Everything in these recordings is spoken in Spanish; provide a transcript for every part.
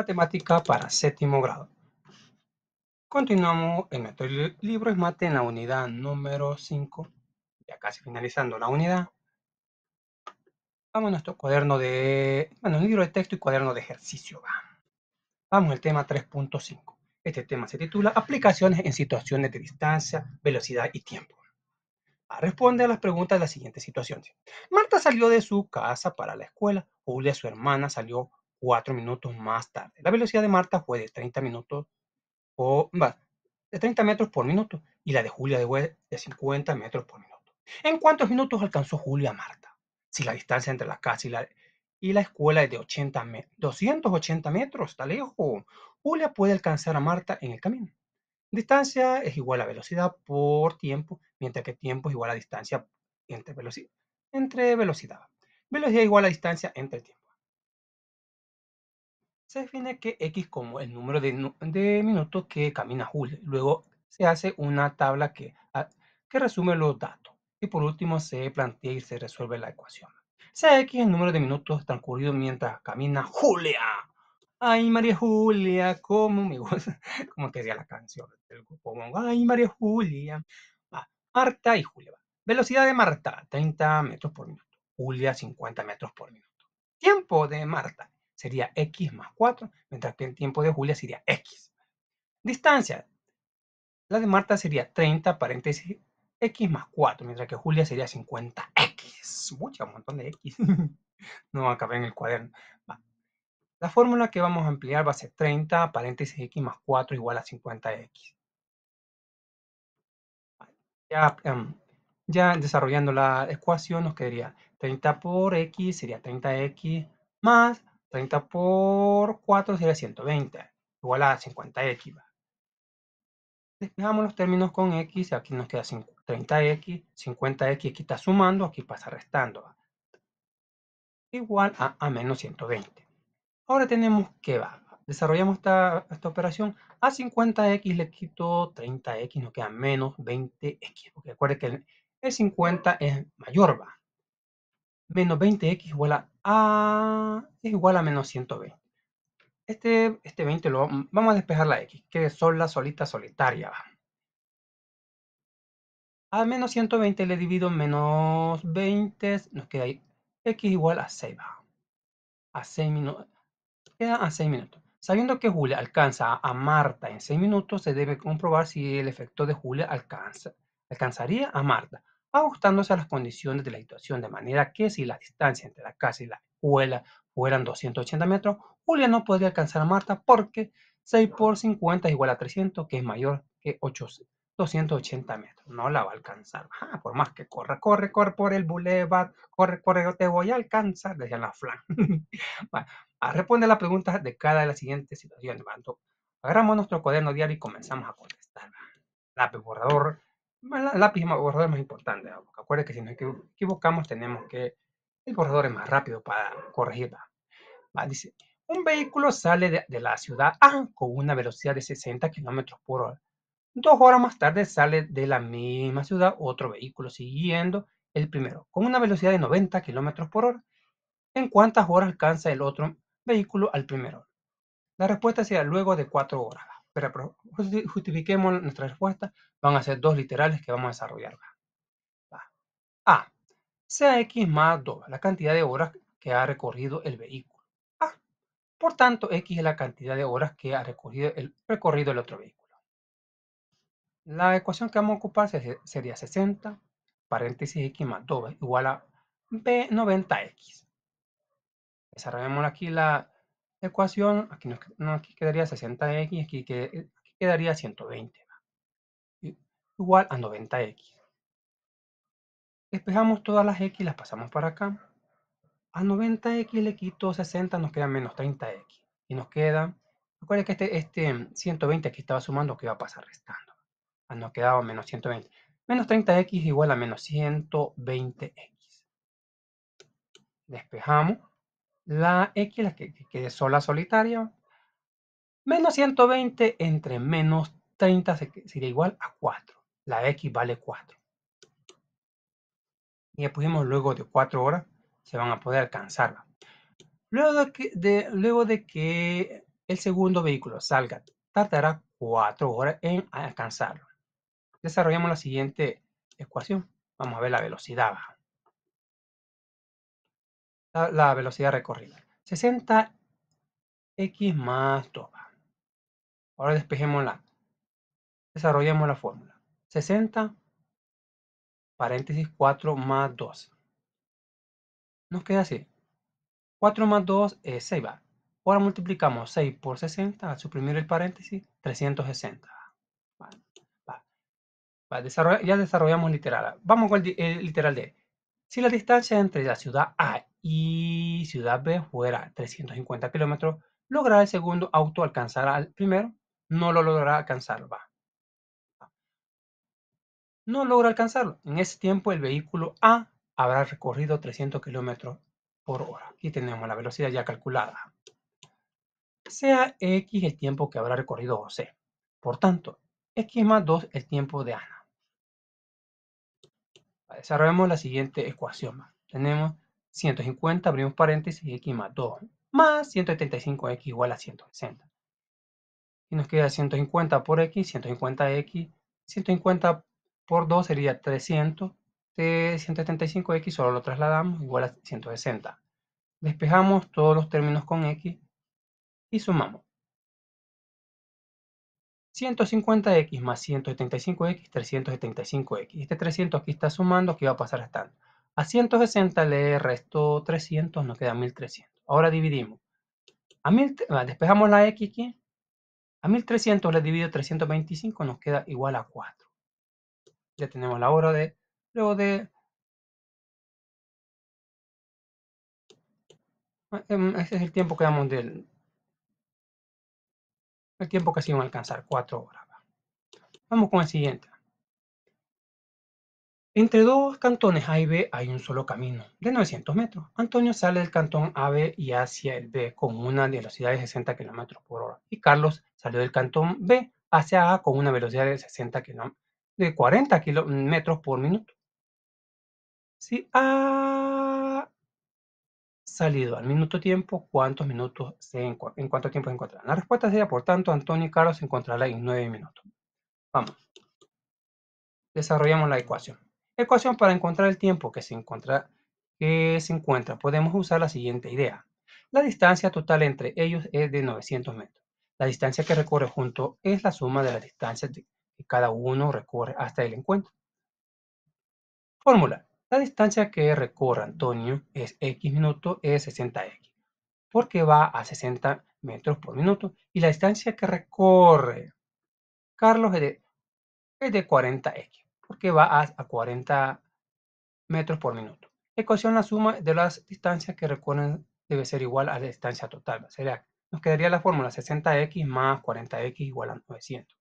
Matemática para séptimo grado. Continuamos en nuestro libro es mate en la unidad número 5. Ya casi finalizando la unidad. Vamos a nuestro cuaderno de... Bueno, libro de texto y cuaderno de ejercicio. Vamos al tema 3.5. Este tema se titula Aplicaciones en situaciones de distancia, velocidad y tiempo. A responder a las preguntas de las siguiente situaciones. Marta salió de su casa para la escuela. Julia, su hermana, salió Cuatro minutos más tarde. La velocidad de Marta fue de 30 minutos o, de 30 metros por minuto y la de Julia de de 50 metros por minuto. ¿En cuántos minutos alcanzó Julia a Marta? Si la distancia entre la casa y la, escuela es de 80 280 metros, está lejos. Julia puede alcanzar a Marta en el camino. Distancia es igual a velocidad por tiempo, mientras que tiempo es igual a distancia entre velocidad. velocidad. es igual a distancia entre tiempo se define que x como el número de, minutos que camina Julia. Luego se hace una tabla que, ah, que resume los datos. Y por último se plantea y se resuelve la ecuación. Sea x el número de minutos transcurridos mientras camina Julia. Ay, María Julia, como me gusta. Como la canción del grupo. Ay, María Julia. Marta y Julia. Velocidad de Marta, 30 metros por minuto. Julia, 50 metros por minuto. Tiempo de Marta, sería x más 4, mientras que el tiempo de Julia sería x. Distancia. La de Marta sería 30 paréntesis x más 4, mientras que Julia sería 50x. Mucha, un montón de x. no va a caber en el cuaderno. La fórmula que vamos a ampliar va a ser 30 paréntesis x más 4 igual a 50x. Ya, em, ya desarrollando la ecuación nos quedaría 30 por x sería 30x más 30 por 4 sería 120, igual a 50x. Despejamos los términos con x, aquí nos queda 30x, 50x, aquí está sumando, aquí pasa restando. Igual a, menos 120. Ahora tenemos que va. Desarrollamos esta, operación. A 50x le quito 30x, nos queda menos 20x. Porque recuerden que el, 50 es mayor, va. Menos 20x igual a a ah, es igual a menos 120. Este, este 20 lo mm, vamos a despejar la x, que es sola, solita, solitaria. A menos 120 le divido menos 20, nos queda ahí x igual a 6. A 6 minutos. Queda a 6 minutos. Sabiendo que Julia alcanza a Marta en 6 minutos, se debe comprobar si el efecto de Julia alcanza, alcanzaría a Marta ajustándose a las condiciones de la situación, de manera que si la distancia entre la casa y la escuela fueran 280 metros, Julia no podría alcanzar a Marta porque 6 por 50 es igual a 300, que es mayor que 280 metros. No la va a alcanzar. por más que corra, corre, corre por el boulevard, corre, corre, yo te voy a alcanzar, decía la flan. a responder pregunta de cada de las siguientes situaciones. Agarramos nuestro cuaderno diario y comenzamos a contestar. Lápiz, borrador, el lápiz borrador es más importante, acuérdense que si nos equivocamos tenemos que, el borrador es más rápido para corregirla. Dice, un vehículo sale de, la ciudad A con una velocidad de 60 km por hora. Dos horas más tarde sale de la misma ciudad otro vehículo siguiendo el primero con una velocidad de 90 km por hora. ¿En cuántas horas alcanza el otro vehículo al primero? La respuesta será luego de cuatro horas pero justifiquemos nuestra respuesta, van a ser dos literales que vamos a desarrollar. A. Sea X más 2, la cantidad de horas que ha recorrido el vehículo. A. Por tanto, X es la cantidad de horas que ha recorrido el, recorrido otro vehículo. La ecuación que vamos a ocupar sería 60, paréntesis X más 2, igual a B90X. Desarrollemos aquí la ecuación, aquí, quedaría 60x, aquí, quedaría 120, eh, igual a 90x. Despejamos todas las x, las pasamos para acá. A 90x le quito 60, nos queda menos 30x. Y nos queda, recuerden que este, 120 este que estaba sumando, que iba a pasar restando. Ah, nos quedaba menos 120. Menos 30x igual a menos 120x. Despejamos la X la que, quede sola solitaria, menos 120 entre menos 30 sería igual a 4. La X vale 4. Y después luego de 4 horas se van a poder alcanzarla. Luego de, que, luego de que el segundo vehículo salga, tardará 4 horas en alcanzarlo. Desarrollamos la siguiente ecuación. Vamos a ver la velocidad la, velocidad recorrida. 60x más 2. Ahora la Desarrollemos la fórmula. 60 paréntesis 4 más 2. Nos queda así. 4 más 2 es 6 Ahora multiplicamos 6 por 60, al suprimir el paréntesis, 360. ya desarrollamos literal. Vamos con el, literal de. Si la distancia entre la ciudad A y Ciudad B fuera 350 kilómetros, logrará el segundo auto alcanzar al primero, no lo logrará alcanzar, va. No logra alcanzarlo. En ese tiempo el vehículo A habrá recorrido 300 kilómetros por hora. Aquí tenemos la velocidad ya calculada. Sea X el tiempo que habrá recorrido C. Por tanto, X más 2 el tiempo de Ana. Desarrollemos la siguiente ecuación. Tenemos 150, abrimos paréntesis, x más 2, más 175x igual a 160. Y nos queda 150 por x, 150x, 150 por 2 sería 300, de 175x solo lo trasladamos, igual a 160. Despejamos todos los términos con x y sumamos. 150x más 175x, 375x. Este 300 aquí está sumando, aquí va a pasar restando. A 160 le resto 300, nos queda 1300. Ahora dividimos. A despejamos la x aquí. A 1300 le divido 325, nos queda igual a 4. Ya tenemos la hora de... Luego de... Ah, em, ese es el tiempo que damos del... El tiempo que así vamos a alcanzar, 4 horas. Vamos con el siguiente. Entre dos cantones A y B hay un solo camino de 900 metros. Antonio sale del cantón AB y hacia el B con una velocidad de 60 km por hora. Y Carlos salió del cantón B hacia A con una velocidad de, 40 km por minuto. Si ha salido al minuto tiempo, ¿cuántos minutos se en cuánto tiempo se encontrarán? La respuesta sería, por tanto, Antonio y Carlos se encontrarán en 9 minutos. Vamos. Desarrollamos la ecuación. Ecuación para encontrar el tiempo que se encuentra, que eh, se encuentra. Podemos usar la siguiente idea. La distancia total entre ellos es de 900 metros. La distancia que recorre junto es la suma de las distancias que cada uno recorre hasta el encuentro. Fórmula. La distancia que recorre Antonio es x minuto es 60x, porque va a 60 metros por minuto. Y la distancia que recorre Carlos de, es de 40x, porque va a, 40 metros por minuto. Ecuación la suma de las distancias que recuerden debe ser igual a la distancia total. Sería, nos quedaría la fórmula 60x más 40x igual a 900.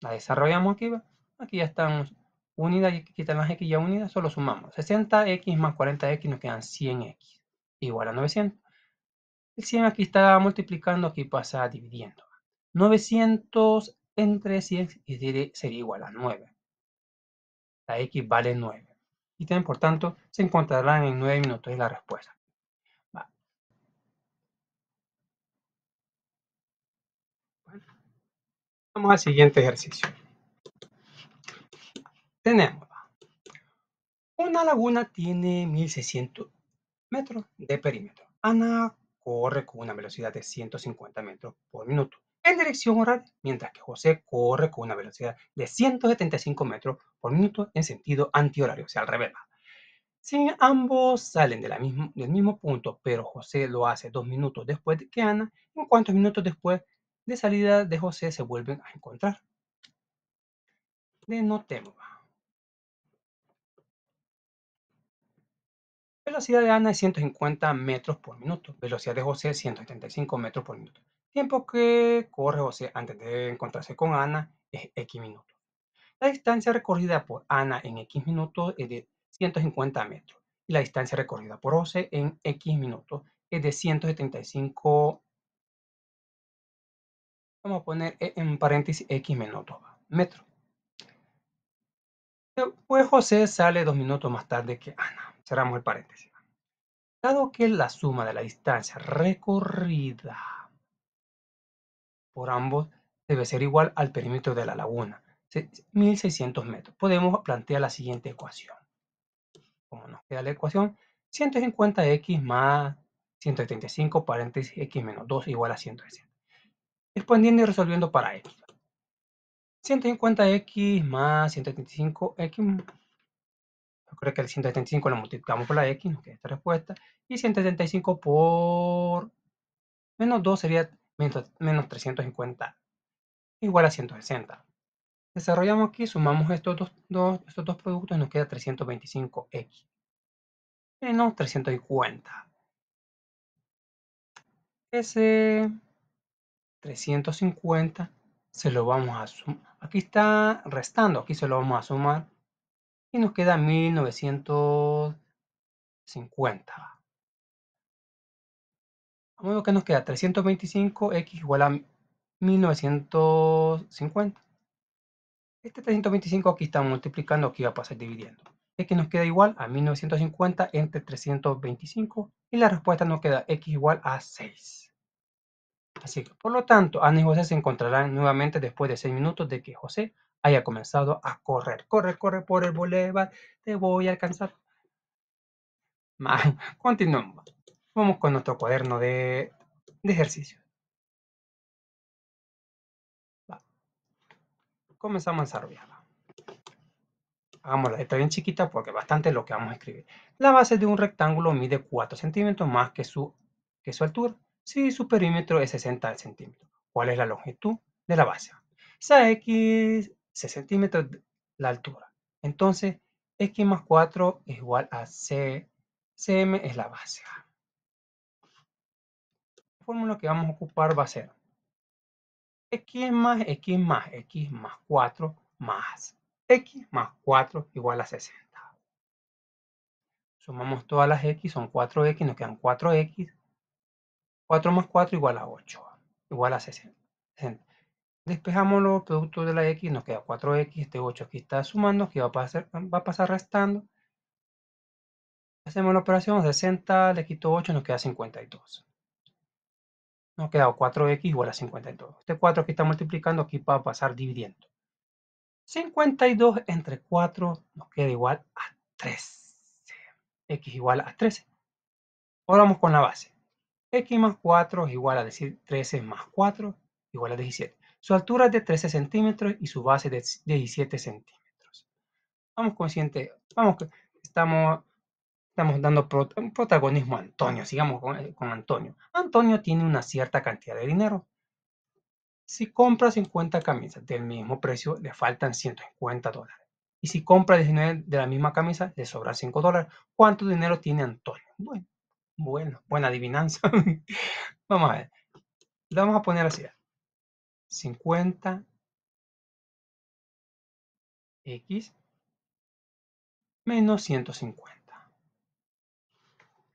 La desarrollamos aquí. Aquí ya estamos unidas, y quitan las x ya unidas, solo sumamos. 60x más 40x nos quedan 100x igual a 900. El 100 aquí está multiplicando, aquí pasa dividiendo. 900 entre 100 y 10 sería igual a 9. La X vale 9. Y también, por tanto, se encontrarán en 9 minutos la respuesta. vamos al siguiente ejercicio. Tenemos. Una laguna tiene 1600 metros de perímetro. Ana corre con una velocidad de 150 metros por minuto en dirección horaria, mientras que José corre con una velocidad de 175 metros por minuto en sentido antihorario, o sea, al revés. Si ambos salen de mismo, del mismo punto, pero José lo hace dos minutos después que Ana, en cuántos minutos después de salida de José se vuelven a encontrar. Denotemos. Velocidad de Ana es 150 metros por minuto. Velocidad de José es 175 metros por minuto. Tiempo que corre José antes de encontrarse con Ana es X minutos. La distancia recorrida por Ana en X minutos es de 150 metros y la distancia recorrida por José en X minutos es de 175 Vamos a poner e, en paréntesis X minutos, metros. Pues José sale dos minutos más tarde que Ana. Cerramos el paréntesis. Dado que la suma de la distancia recorrida por ambos debe ser igual al perímetro de la laguna, 1600 metros. Podemos plantear la siguiente ecuación. Como nos queda la ecuación, 150x más 175 paréntesis x menos 2 igual a 160. Expandiendo y resolviendo para x. 150x más 175x, yo creo que el 175 lo multiplicamos por la x, nos queda esta respuesta, y 175 por menos 2 sería menos 350 igual a 160. Desarrollamos aquí, sumamos estos dos, estos dos productos nos queda 325x menos 350. Ese 350 se lo vamos a sumar. Aquí está restando, aquí se lo vamos a sumar y nos queda 1950 ver que nos queda 325x igual a 1950. Este 325 aquí está multiplicando, aquí va a pasar dividiendo. X nos queda igual a 1950 entre 325 y la respuesta nos queda X igual a 6. Así que, por lo tanto, Ana y José se encontrarán nuevamente después de 6 minutos de que José haya comenzado a correr. Corre, corre por el boulevard, te voy a alcanzar. Man, continuamos. Vamos con nuestro cuaderno de, ejercicio. Comenzamos a desarrollarla. la letra bien chiquita porque bastante lo que vamos a escribir. La base de un rectángulo mide 4 centímetros más que su, que su altura, si su perímetro es 60 centímetros. ¿Cuál es la longitud de la base? Sea x 6 centímetros la altura. Entonces, x más 4 es igual a c, cm es la base fórmula que vamos a ocupar va a ser x más x más x más 4 más x más 4 igual a 60. Sumamos todas las x, son 4x, nos quedan 4x. 4 más 4 igual a 8, igual a 60. Despejamos los productos de la x, nos queda 4x, este 8 aquí está sumando, aquí va a pasar, va a pasar restando. Hacemos la operación, 60 le quito 8, nos queda 52. Nos queda 4x igual a 52. Este 4 que está multiplicando aquí va a pasar dividiendo. 52 entre 4 nos queda igual a 13. x igual a 13. Ahora vamos con la base. x más 4 es igual a decir 13 más 4 igual a 17. Su altura es de 13 centímetros y su base es de 17 centímetros. Vamos con Vamos siguiente. Vamos, estamos estamos dando protagonismo a Antonio, sigamos eh, con, Antonio. Antonio tiene una cierta cantidad de dinero. Si compra 50 camisas del mismo precio, le faltan 150 dólares. Y si compra 19 de la misma camisa, le sobra 5 dólares. ¿Cuánto dinero tiene Antonio? Bueno, bueno buena adivinanza. vamos a ver. Le vamos a poner así. 50 X menos 150.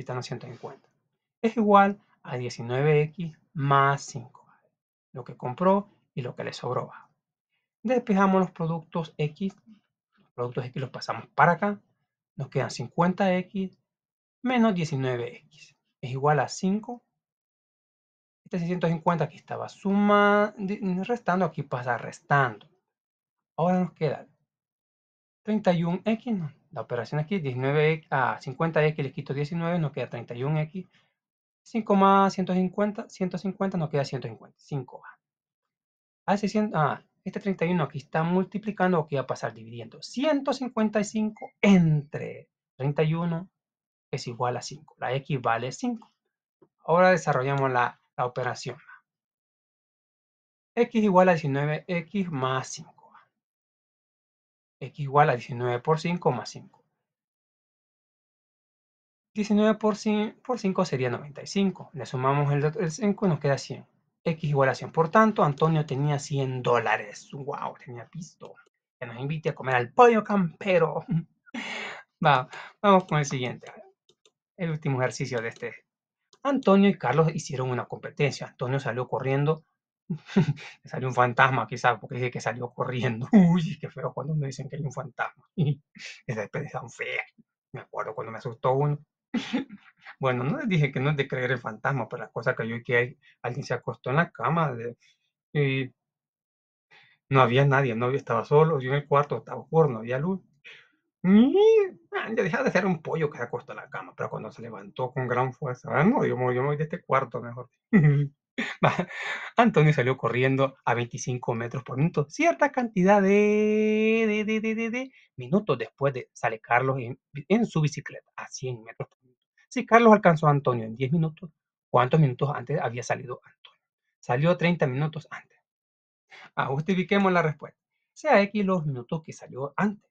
Están a 150. Es igual a 19x más 5 lo que compró y lo que le sobró bajo. Despejamos los productos x, los productos x los pasamos para acá, nos quedan 50x menos 19x, es igual a 5. Este 650 aquí estaba suma, restando, aquí pasa restando. Ahora nos queda 31x, la operación aquí, 19 a 50x le quito 19, nos queda 31x. 5 más 150, 150 nos queda 150, 5 A ah, este 31 aquí está multiplicando, aquí va a pasar dividiendo. 155 entre 31 es igual a 5. La x vale 5. Ahora desarrollamos la operación. x igual a 19x más 5 x igual a 19 por 5 más 5. 19 por 5, sería 95. Le sumamos el, 5 y nos queda 100. X igual a 100. Por tanto, Antonio tenía 100 dólares. ¡Wow! Tenía pisto. Que nos invite a comer al pollo campero. Va, vamos con el siguiente. El último ejercicio de este. Antonio y Carlos hicieron una competencia. Antonio salió corriendo salió un fantasma, quizás, porque dije que salió corriendo. Uy, qué feo cuando me dicen que hay un fantasma. Esa experiencia tan fea. Me acuerdo cuando me asustó uno. Bueno, no les dije que no es de creer el fantasma, pero la cosa cayó yo que hay, alguien se acostó en la cama y no había nadie, el novio estaba solo, yo en el cuarto estaba oscuro, no había luz. Ah, y, dejaba de ser un pollo que se acostó en la cama, pero cuando se levantó con gran fuerza, ah, no, yo me voy de este cuarto mejor. Antonio salió corriendo a 25 metros por minuto. Cierta cantidad de, minutos después de sale Carlos en, su bicicleta a 100 metros por minuto. Si Carlos alcanzó a Antonio en 10 minutos, ¿cuántos minutos antes había salido Antonio? Salió 30 minutos antes. Ah, justifiquemos la respuesta. Sea X los minutos que salió antes.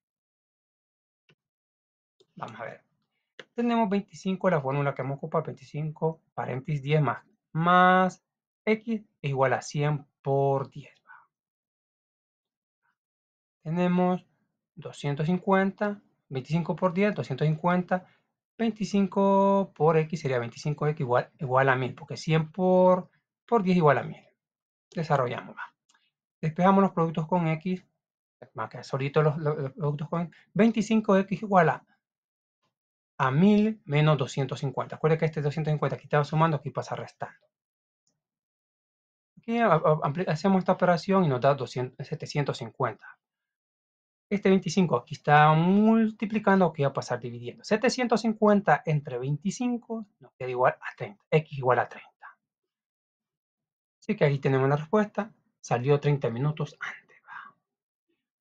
Vamos a ver. Tenemos 25, la fórmula que hemos ocupa, 25 paréntesis 10 más x es igual a 100 por 10. Tenemos 250, 25 por 10, 250, 25 por x sería 25x igual, a 1000, porque 100 por, por 10 igual a 1000. Desarrollamos. Despejamos los productos con x, más que solito los, productos con 25x igual a, a 1000 menos 250. Acuérdense que este 250 aquí estaba sumando, aquí pasa restando hacemos esta operación y nos da 750. Este 25 aquí está multiplicando, que va a pasar dividiendo. 750 entre 25 nos queda igual a 30. X igual a 30. Así que ahí tenemos la respuesta. Salió 30 minutos antes.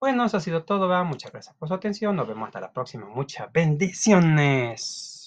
Bueno, eso ha sido todo. Muchas gracias por su atención. Nos vemos hasta la próxima. Muchas bendiciones.